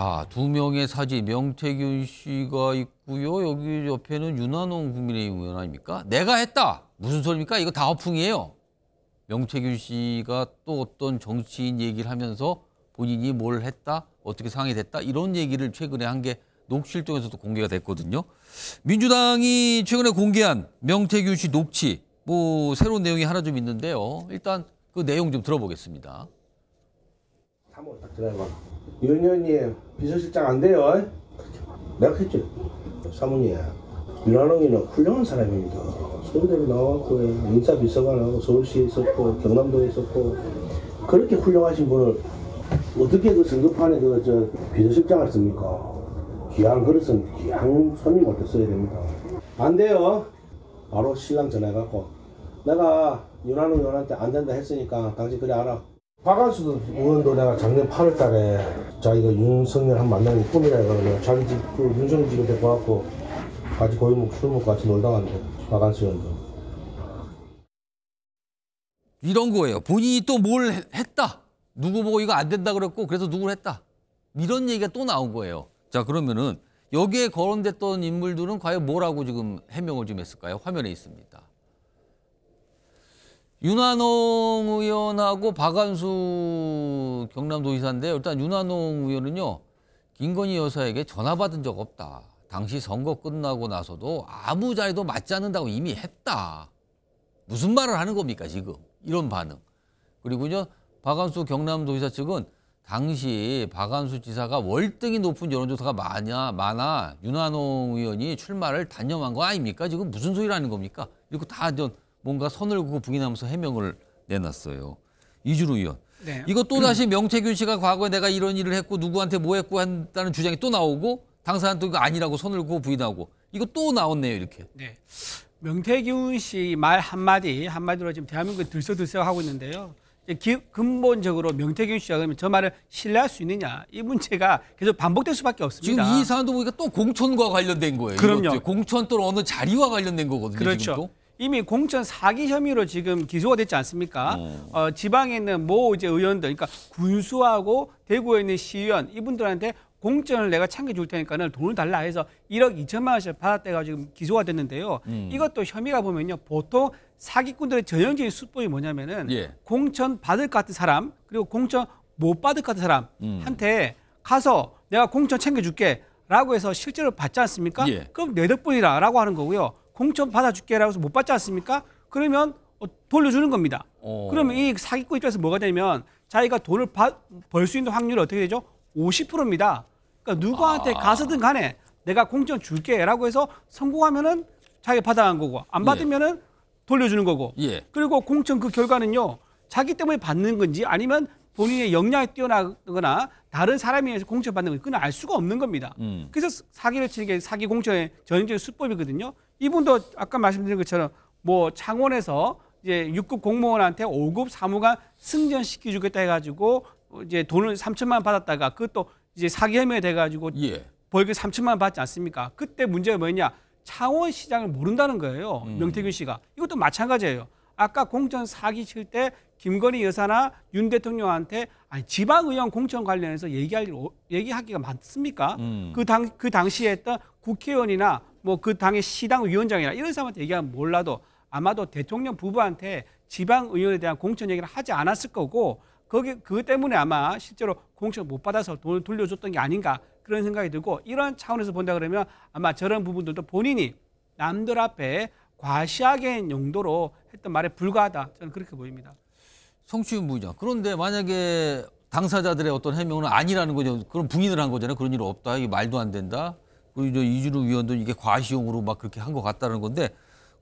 자, 두 명의 사지 명태균 씨가 있고요. 여기 옆에는 윤한홍 국민의힘 의원 아닙니까? 내가 했다. 무슨 소리입니까? 이거 다 허풍이에요. 명태균 씨가 또 어떤 정치인 얘기를 하면서 본인이 뭘 했다, 어떻게 상황이됐다 이런 얘기를 최근에 한 게 녹취일정에서도 공개가 됐거든요. 민주당이 최근에 공개한 명태균 씨 녹취 뭐 새로운 내용이 하나 좀 있는데요. 일단 그 내용 좀 들어보겠습니다. 3월 딱 들어봐. 4년이에요. 비서실장 안 돼요. 내가 했죠 사모님. 윤한홍이는 훌륭한 사람입니다. 서울대를 나와갖고 인사 비서관 하고 서울시에 있었고 경남도에 있었고 그렇게 훌륭하신 분을 어떻게 그선급판에 그 저 비서실장을 씁니까? 귀한 그릇은 귀한 손님한테 써야 됩니다. 안 돼요. 바로 신랑 전화해갖고 내가 윤한홍 의원한테 안 된다 했으니까 당신 그래 알아. 박한수도 의원도 내가 작년 8월 달에 자기가 윤석열 한 만나는 꿈이라 그러면 자기 집 그 윤석열 집에 데리고 왔고 같이 거의 뭐술 먹고 같이 놀다갔는데 박한수 의원도 이런 거예요. 본인이 또 뭘 했다. 누구 보고 이거 안 된다 그랬고 그래서 누구를 했다. 이런 얘기가 또 나온 거예요. 자 그러면은 여기에 거론됐던 인물들은 과연 뭐라고 지금 해명을 좀 했을까요? 화면에 있습니다. 윤한홍 의원하고 박안수 경남도지사인데 요 일단 윤한홍 의원은요 김건희 여사에게 전화 받은 적 없다. 당시 선거 끝나고 나서도 아무 자리도 맞지 않는다고 이미 했다. 무슨 말을 하는 겁니까 지금 이런 반응. 그리고요 박안수 경남도지사 측은 당시 박안수 지사가 월등히 높은 여론조사가 많아 많아 윤한홍 의원이 출마를 단념한 거 아닙니까 지금 무슨 소리라는 겁니까? 이거 다 뭔가 선을 그고 부인하면서 해명을 내놨어요. 이주로 의원. 네. 이거 또 다시 음. 명태균 씨가 과거에 내가 이런 일을 했고 누구한테 뭐 했고 한다는 주장이 또 나오고 당사한테 이거 아니라고 선을 그고 부인하고 이거 또 나왔네요 이렇게. 네. 명태균 씨 말 한마디 한마디로 지금 대한민국 들썩들썩 하고 있는데요. 기, 근본적으로 명태균 씨가 그러면 저 말을 신뢰할 수 있느냐 이 문제가 계속 반복될 수밖에 없습니다. 지금 이 사안도 보니까 또 공천과 관련된 거예요. 그럼요. 공천 또는 어느 자리와 관련된 거거든요. 그렇죠. 지금 또. 이미 공천 사기 혐의로 지금 기소가 됐지 않습니까? 네. 어, 지방에 있는 모 이제 의원들, 그러니까 군수하고 대구에 있는 시의원 이분들한테 공천을 내가 챙겨줄 테니까는 돈을 달라 해서 1억 2천만 원씩 받았다가 지금 기소가 됐는데요. 음. 이것도 혐의가 보면요. 보통 사기꾼들의 전형적인 수법이 뭐냐면은 예. 공천 받을 것 같은 사람 그리고 공천 못 받을 것 같은 사람한테 음. 가서 내가 공천 챙겨줄게 라고 해서 실제로 받지 않습니까? 예. 그럼 내 덕분이라 라고 하는 거고요. 공천 받아줄게라고 해서 못 받지 않습니까? 그러면 어, 돌려주는 겁니다. 오. 어. 그러면 이 사기꾼 입장에서 뭐가 되면 냐 자기가 돈을 벌 수 있는 확률이 어떻게 되죠? 50%입니다. 그러니까 누구한테 아. 가서든 간에 내가 공천 줄게라고 해서 성공하면은 자기가 받아간 거고 안 예. 받으면은 예. 돌려주는 거고 예. 그리고 공천 그 결과는요 자기 때문에 받는 건지 아니면 본인의 역량이 뛰어나거나 다른 사람에 의해서 공천 받는 건지 그건 알 수가 없는 겁니다. 음. 그래서 사기를 치는 게 사기 공천의 전형적인 수법이거든요. 이분도 아까 말씀드린 것처럼 뭐 창원에서 이제 6급 공무원한테 5급 사무관 승전시켜 주겠다 해가지고 이제 돈을 3천만 받았다가 그것도 이제 사기월 명이 돼가지고 예. 벌금 3천만 받지 않습니까? 그때 문제가 뭐냐? 창원 시장을 모른다는 거예요. 음. 명태균 씨가. 이것도 마찬가지예요. 아까 공천 사기 칠 때 김건희 여사나 윤 대통령한테 아니 지방의원 공천 관련해서 얘기할 얘기하기가 많습니까? 음. 그 당, 그 당시에 했던 국회의원이나 뭐그 당의 시당 위원장이나 이런 사람한테 얘기하면 몰라도 아마도 대통령 부부한테 지방 의원에 대한 공천 얘기를 하지 않았을 거고 거기 그 때문에 아마 실제로 공천 못 받아서 돈을 돌려줬던 게 아닌가 그런 생각이 들고 이런 차원에서 본다 그러면 아마 저런 부분들도 본인이 남들 앞에 과시하게 용도로 했던 말에 불과하다 저는 그렇게 보입니다. 성추행 부의자 그런데 만약에 당사자들의 어떤 해명은 아니라는 거죠. 그럼 부인을 한 거잖아요. 그런 일 없다. 이게 말도 안 된다. 또 그 이제 이준우 위원도 이게 과시용으로 막 그렇게 한 것 같다는 건데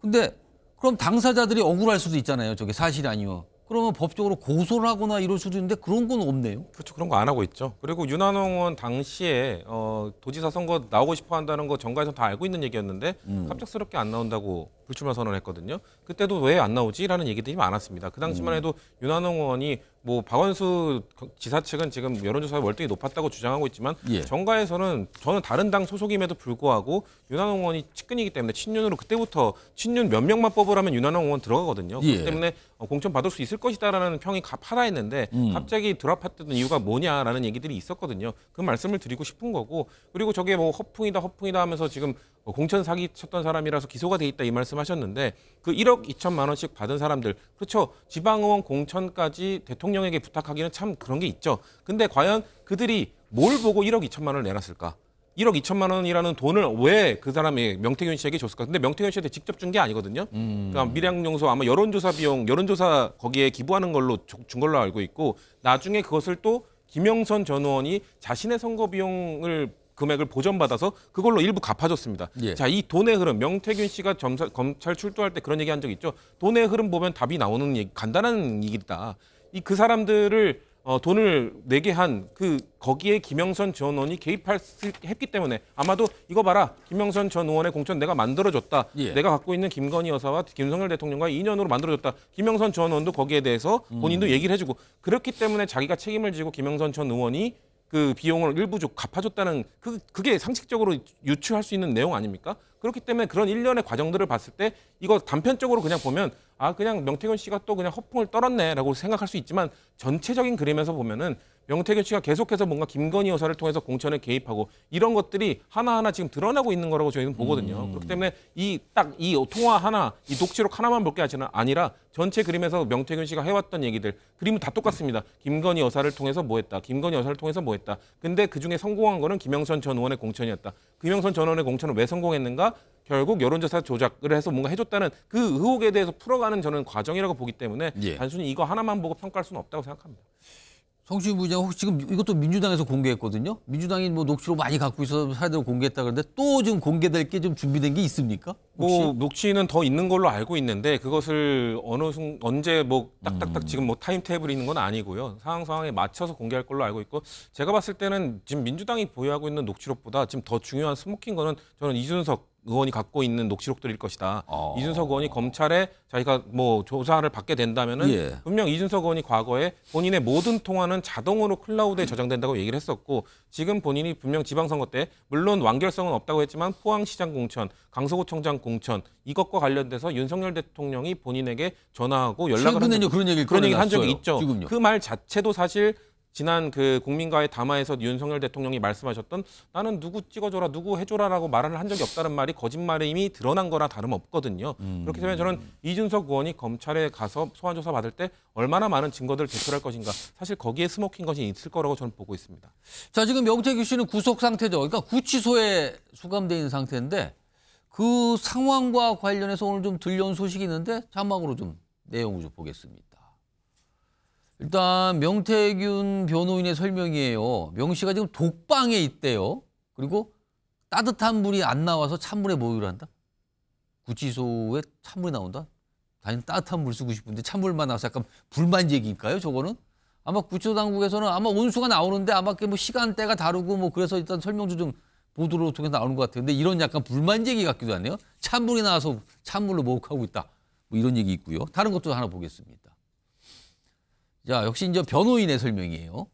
근데 그럼 당사자들이 억울할 수도 있잖아요. 저게 사실이 아니요. 그러면 법적으로 고소를 하거나 이럴 수도 있는데 그런 건 없네요. 그렇죠. 그런 거 안 하고 있죠. 그리고 윤한홍 의원 당시에 어, 도지사 선거 나오고 싶어 한다는 거 정가에서 다 알고 있는 얘기였는데 음. 갑작스럽게 안 나온다고 불출마 선언을 했거든요. 그때도 왜 안 나오지라는 얘기들이 많았습니다. 그 당시만 음. 해도 윤한홍 의원이 뭐 박원수 지사 측은 지금 여론조사에 월등히 높았다고 주장하고 있지만 예. 정가에서는 저는 다른 당 소속임에도 불구하고 윤한홍 의원이 측근이기 때문에 친윤으로 그때부터 친윤 몇 명만 뽑으라면 윤한홍 의원 들어가거든요. 예. 그렇기 때문에 어, 공천 받을 수 있을 것이다라는 평이 가파다했는데 음. 갑자기 드랍했던 이유가 뭐냐라는 얘기들이 있었거든요. 그 말씀을 드리고 싶은 거고 그리고 저게 뭐 허풍이다 허풍이다 하면서 지금 뭐 공천 사기 쳤던 사람이라서 기소가 돼 있다 이 말씀하셨는데 그 1억 2천만 원씩 받은 사람들 그렇죠 지방의원 공천까지 대통령에게 부탁하기는 참 그런 게 있죠 근데 과연 그들이 뭘 보고 1억 2천만 원을 내놨을까 1억 2천만 원이라는 돈을 왜 그 사람이 명태균 씨에게 줬을까? 근데 명태균 씨한테 직접 준 게 아니거든요. 음. 그러니까 미량용소 아마 여론조사 비용, 여론조사 거기에 기부하는 걸로 준 걸로 알고 있고 나중에 그것을 또 김영선 전 의원이 자신의 선거 비용을 금액을 보전받아서 그걸로 일부 갚아줬습니다. 예. 자, 이 돈의 흐름, 명태균 씨가 점사, 검찰 출두할 때 그런 얘기 한 적 있죠. 돈의 흐름 보면 답이 나오는 얘기, 간단한 얘기다. 이 그 사람들을 어, 돈을 내게 한 그 거기에 김영선 전 의원이 개입했기 때문에 아마도 이거 봐라 김영선 전 의원의 공천 내가 만들어줬다 예. 내가 갖고 있는 김건희 여사와 김성열 대통령과 인연으로 만들어줬다 김영선 전 의원도 거기에 대해서 본인도 음. 얘기를 해주고 그렇기 때문에 자기가 책임을 지고 김영선 전 의원이 그 비용을 일부 좀 갚아줬다는 그, 그게 상식적으로 유추할 수 있는 내용 아닙니까? 그렇기 때문에 그런 일련의 과정들을 봤을 때 이거 단편적으로 그냥 보면 아, 그냥 명태균 씨가 또 그냥 허풍을 떨었네라고 생각할 수 있지만 전체적인 그림에서 보면은 명태균 씨가 계속해서 뭔가 김건희 여사를 통해서 공천에 개입하고 이런 것들이 하나하나 지금 드러나고 있는 거라고 저희는 보거든요. 음. 그렇기 때문에 이 딱이 통화 하나, 이 녹취록 하나만 볼 게 아니라 전체 그림에서 명태균 씨가 해왔던 얘기들 그림은 다 똑같습니다. 김건희 여사를 통해서 뭐 했다. 김건희 여사를 통해서 뭐 했다. 근데 그중에 성공한 거는 김영선 전 의원의 공천이었다. 김영선 전 의원의 공천은 왜 성공했는가? 결국 여론조사 조작을 해서 뭔가 해줬다는 그 의혹에 대해서 풀어가는 저는 과정이라고 보기 때문에 예. 단순히 이거 하나만 보고 평가할 수는 없다고 생각합니다. 정치 행 부장 혹시 지금 이것도 민주당에서 공개했거든요. 민주당이 뭐 녹취록 많이 갖고 있어서 사람들로 공개했다 그러는데 또 지금 공개될 게 좀 준비된 게 있습니까? 뭐 혹시? 뭐 녹취는 더 있는 걸로 알고 있는데 그것을 어느 순 언제 뭐 딱딱딱 음. 지금 뭐 타임 테이블이 있는 건 아니고요. 상황 상황에 맞춰서 공개할 걸로 알고 있고 제가 봤을 때는 지금 민주당이 보유하고 있는 녹취록보다 지금 더 중요한 스모킹 거는 저는 이준석 의원이 갖고 있는 녹취록들일 것이다. 어. 이준석 의원이 검찰에 자기가 뭐 조사를 받게 된다면은 예. 분명 이준석 의원이 과거에 본인의 모든 통화는 자동으로 클라우드에 저장된다고 얘기를 했었고 지금 본인이 분명 지방선거 때 물론 완결성은 없다고 했지만 포항시장 공천, 강서구청장 공천 이것과 관련돼서 윤석열 대통령이 본인에게 전화하고 연락을 최근에 그런 얘기 그런 얘기 한 적이 있죠. 그 말 자체도 사실 지난 그 국민과의 담화에서 윤석열 대통령이 말씀하셨던 나는 누구 찍어줘라 누구 해줘라라고 말을 한 적이 없다는 말이 거짓말임이 드러난 거나 다름없거든요. 음. 그렇기 때문에 저는 이준석 의원이 검찰에 가서 소환 조사 받을 때 얼마나 많은 증거들을 제출할 것인가 사실 거기에 스모킹 것이 있을 거라고 저는 보고 있습니다. 자 지금 명태규 씨는 구속 상태죠. 그러니까 구치소에 수감돼 있는 상태인데 그 상황과 관련해서 오늘 좀 들려온 소식이 있는데 자막으로 좀 내용을 좀 보겠습니다. 일단 명태균 변호인의 설명이에요. 명 씨가 지금 독방에 있대요. 그리고 따뜻한 물이 안 나와서 찬물에 목욕을 한다. 구치소에 찬물이 나온다. 당연히 따뜻한 물 쓰고 싶은데 찬물만 나와서 약간 불만 얘기일까요? 저거는? 아마 구치소 당국에서는 아마 온수가 나오는데 아마 뭐 시간대가 다르고 뭐 그래서 일단 설명서 좀 보도로 통해서 나오는 것 같아요. 근데 이런 약간 불만 얘기 같기도 하네요. 찬물이 나와서 찬물로 목욕하고 있다. 뭐 이런 얘기 있고요. 다른 것도 하나 보겠습니다. 자, 역시 이제 변호인의 설명이에요.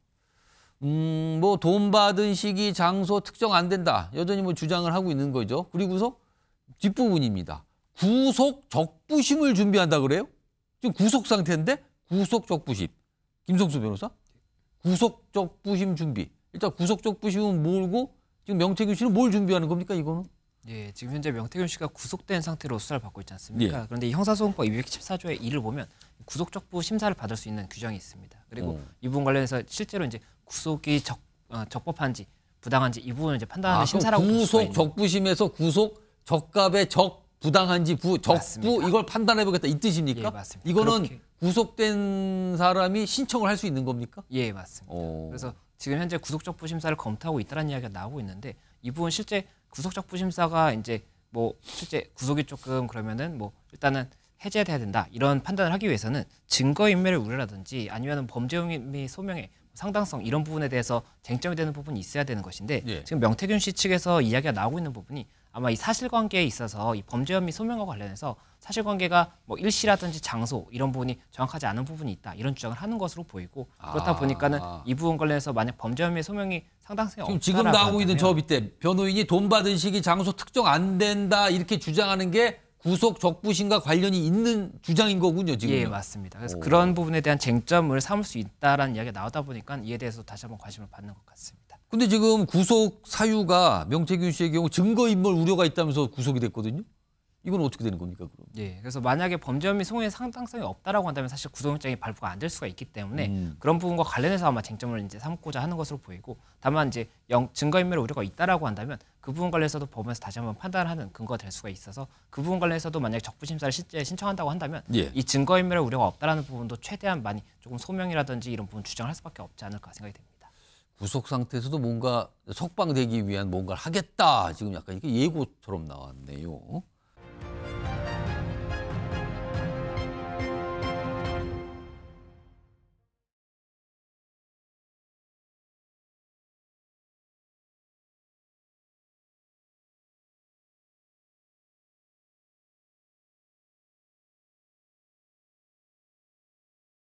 음, 뭐 돈 받은 시기, 장소 특정 안 된다. 여전히 뭐 주장을 하고 있는 거죠. 그리고서 뒷부분입니다. 구속 적부심을 준비한다 그래요? 지금 구속 상태인데 구속 적부심. 김성수 변호사? 구속 적부심 준비. 일단 구속 적부심은 뭘고 지금 명태균 씨는 뭘 준비하는 겁니까 이거는? 예, 지금 현재 명태균 씨가 구속된 상태로 수사를 받고 있지 않습니까? 예. 그런데 형사소송법 214조의 2를 보면 구속적부 심사를 받을 수 있는 규정이 있습니다. 그리고 음. 이 부분 관련해서 실제로 이제 구속이 적, 어, 적법한지 부당한지 이 부분을 이제 판단하는 아, 심사라고 구속 적부심에서 구속 적값의 적 부당한지 부 적부 맞습니다. 이걸 판단해 보겠다 이 뜻입니까? 예, 맞습니다. 이거는 그렇게. 구속된 사람이 신청을 할 수 있는 겁니까? 예, 맞습니다. 오. 어. 그래서 지금 현재 구속적부 심사를 검토하고 있다는 라 이야기가 나오고 있는데 이 부분 실제 구속적부 심사가 이제 뭐 실제 구속이 조금 그러면은 뭐 일단은 해제돼야 된다 이런 판단을 하기 위해서는 증거인멸을 우려라든지 아니면 범죄 혐의 소명의 상당성 이런 부분에 대해서 쟁점이 되는 부분이 있어야 되는 것인데 예. 지금 명태균 씨 측에서 이야기가 나오고 있는 부분이 아마 이 사실관계에 있어서 이 범죄 혐의 소명과 관련해서 사실관계가 뭐 일시라든지 장소 이런 부분이 정확하지 않은 부분이 있다 이런 주장을 하는 것으로 보이고 그렇다 아. 보니까는 이 부분 관련해서 만약 범죄 혐의 소명이 상당성이 지금 지금 나오고 있는 저 밑에 변호인이 돈 받은 시기 장소 특정 안 된다 이렇게 주장하는 게 구속 적부심과 관련이 있는 주장인 거군요 지금. 예 맞습니다. 그래서 오. 그런 부분에 대한 쟁점을 삼을 수 있다라는 이야기가 나오다 보니까 이에 대해서 다시 한번 관심을 받는 것 같습니다. 근데 지금 구속 사유가 명태균 씨의 경우 증거 인멸 우려가 있다면서 구속이 됐거든요. 이건 어떻게 되는 겁니까 그럼? 예, 그래서 만약에 범죄 혐의 소송의 상당성이 없다라고 한다면 사실 구속영장이 발부가 안 될 수가 있기 때문에 음. 그런 부분과 관련해서 아마 쟁점을 이제 삼고자 하는 것으로 보이고 다만 이제 영, 증거인멸 우려가 있다라고 한다면 그 부분 관련해서도 법원에서 다시 한번 판단하는 근거가 될 수가 있어서 그 부분 관련해서도 만약 적부심사를 실제 신청한다고 한다면 예. 이증거인멸 우려가 없다라는 부분도 최대한 많이 조금 소명이라든지 이런 부분 주장할 수밖에 없지 않을까 생각이 됩니다. 구속 상태에서도 뭔가 석방되기 위한 뭔가를 하겠다 지금 약간 이게 예고처럼 나왔네요.